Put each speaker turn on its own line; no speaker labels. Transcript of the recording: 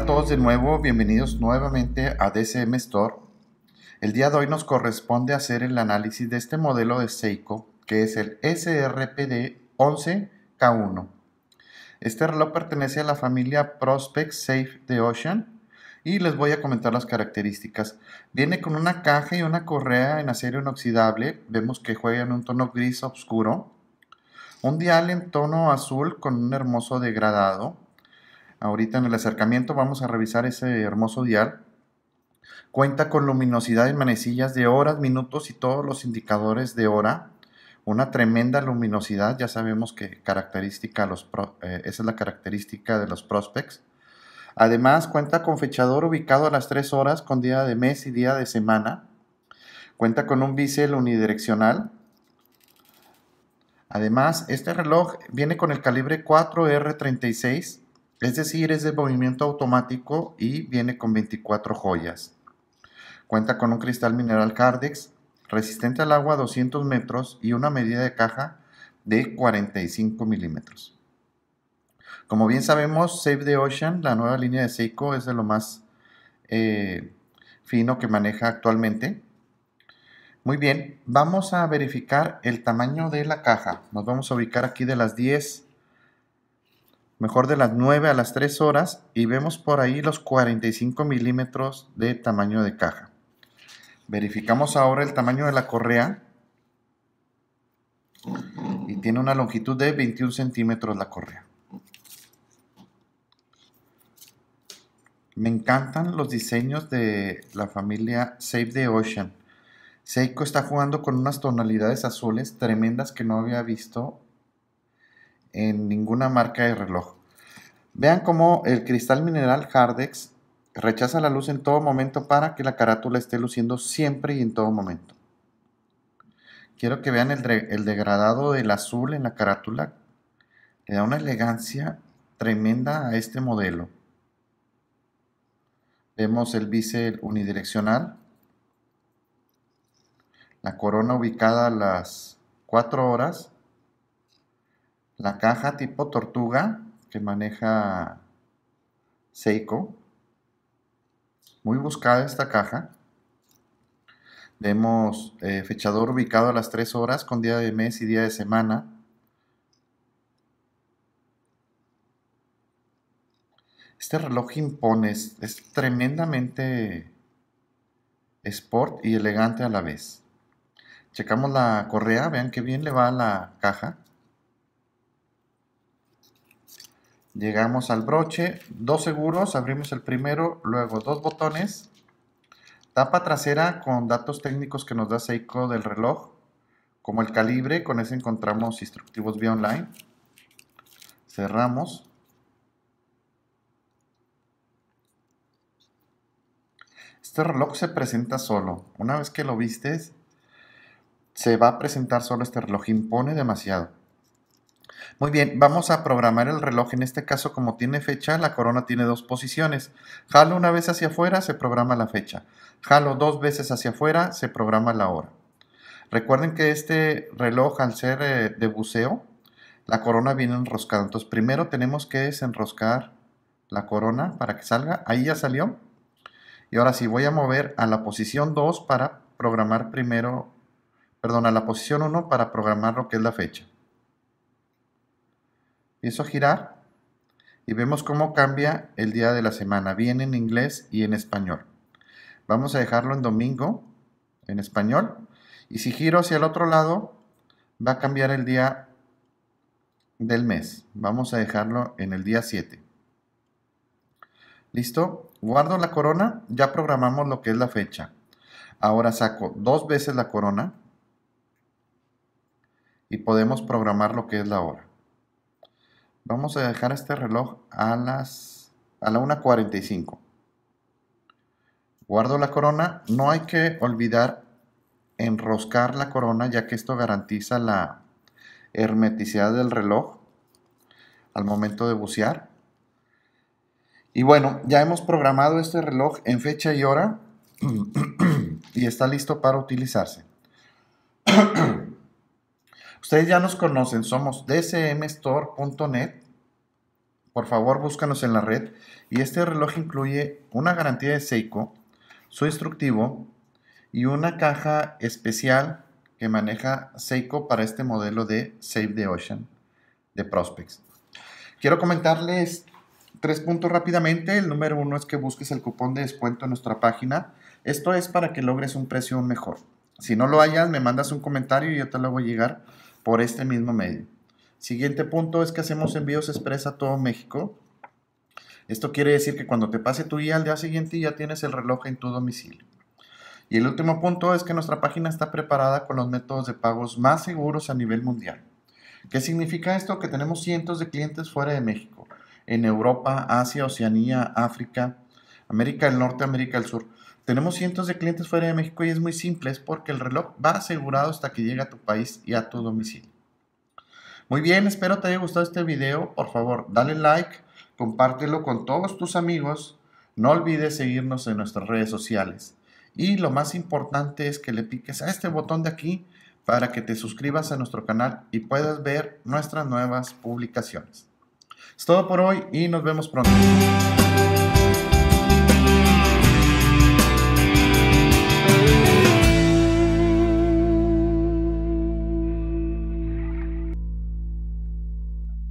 Hola a todos de nuevo, bienvenidos nuevamente a DCM Store. El día de hoy nos corresponde hacer el análisis de este modelo de Seiko, que es el SRPD 11K1. Este reloj pertenece a la familia Prospect Safe de Ocean y les voy a comentar las características. Viene con una caja y una correa en acero inoxidable, vemos que juega en un tono gris oscuro, un dial en tono azul con un hermoso degradado, Ahorita en el acercamiento vamos a revisar ese hermoso dial. Cuenta con luminosidad manecillas de horas, minutos y todos los indicadores de hora. Una tremenda luminosidad, ya sabemos que característica los eh, esa es la característica de los prospects. Además, cuenta con fechador ubicado a las 3 horas con día de mes y día de semana. Cuenta con un bisel unidireccional. Además, este reloj viene con el calibre 4R36 es decir, es de movimiento automático y viene con 24 joyas. Cuenta con un cristal mineral Cardex resistente al agua 200 metros y una medida de caja de 45 milímetros. Como bien sabemos, Save the Ocean, la nueva línea de Seiko, es de lo más eh, fino que maneja actualmente. Muy bien, vamos a verificar el tamaño de la caja. Nos vamos a ubicar aquí de las 10 mejor de las 9 a las 3 horas y vemos por ahí los 45 milímetros de tamaño de caja. Verificamos ahora el tamaño de la correa y tiene una longitud de 21 centímetros la correa. Me encantan los diseños de la familia Save the Ocean. Seiko está jugando con unas tonalidades azules tremendas que no había visto en ninguna marca de reloj. Vean cómo el cristal mineral Hardex rechaza la luz en todo momento para que la carátula esté luciendo siempre y en todo momento. Quiero que vean el, degradado del azul en la carátula. Le da una elegancia tremenda a este modelo. Vemos el bisel unidireccional, la corona ubicada a las 4 horas la caja tipo tortuga que maneja Seiko. Muy buscada esta caja. Vemos eh, fechador ubicado a las 3 horas con día de mes y día de semana. Este reloj impones es, tremendamente sport y elegante a la vez. Checamos la correa, vean qué bien le va a la caja. llegamos al broche, dos seguros, abrimos el primero, luego dos botones, tapa trasera con datos técnicos que nos da Seiko del reloj, como el calibre, con ese encontramos instructivos vía online, cerramos, Este reloj se presenta solo. Una vez que lo vistes, se va a presentar solo este reloj. Impone demasiado. Muy bien, vamos a programar el reloj. En este caso, como tiene fecha, la corona tiene dos posiciones. Jalo una vez hacia afuera, se programa la fecha. Jalo dos veces hacia afuera, se programa la hora. Recuerden que este reloj, al ser eh, de buceo, la corona viene enroscada. Entonces, primero tenemos que desenroscar la corona para que salga. Ahí ya salió. Y ahora sí, voy a mover a la posición 2 para programar primero, perdón, a la posición 1 para programar lo que es la fecha a girar y vemos cómo cambia el día de la semana. bien en inglés y en español. Vamos a dejarlo en domingo, en español. Y si giro hacia el otro lado, va a cambiar el día del mes. Vamos a dejarlo en el día 7. ¿Listo? Guardo la corona. Ya programamos lo que es la fecha. Ahora saco dos veces la corona y podemos programar lo que es la hora. Vamos a dejar este reloj a las a la 1.45. Guardo la corona. No hay que olvidar enroscar la corona ya que esto garantiza la hermeticidad del reloj al momento de bucear. Y bueno, ya hemos programado este reloj en fecha y hora y está listo para utilizarse. Ustedes ya nos conocen, somos dsmstore.net Por favor, búscanos en la red. Y este reloj incluye una garantía de Seiko, su instructivo y una caja especial que maneja Seiko para este modelo de Save the Ocean de Prospects. Quiero comentarles tres puntos rápidamente. El número uno es que busques el cupón de descuento en nuestra página. Esto es para que logres un precio mejor. Si no lo hayas, me mandas un comentario y yo te lo voy a llegar por este mismo medio. Siguiente punto es que hacemos envíos express a todo México. Esto quiere decir que cuando te pase tu día al día siguiente ya tienes el reloj en tu domicilio. Y el último punto es que nuestra página está preparada con los métodos de pagos más seguros a nivel mundial. ¿Qué significa esto? Que tenemos cientos de clientes fuera de México, en Europa, Asia, Oceanía, África, América del Norte, América del Sur. Tenemos cientos de clientes fuera de México y es muy simple, es porque el reloj va asegurado hasta que llegue a tu país y a tu domicilio. Muy bien, espero te haya gustado este video. Por favor, dale like, compártelo con todos tus amigos. No olvides seguirnos en nuestras redes sociales. Y lo más importante es que le piques a este botón de aquí para que te suscribas a nuestro canal y puedas ver nuestras nuevas publicaciones. Es todo por hoy y nos vemos pronto.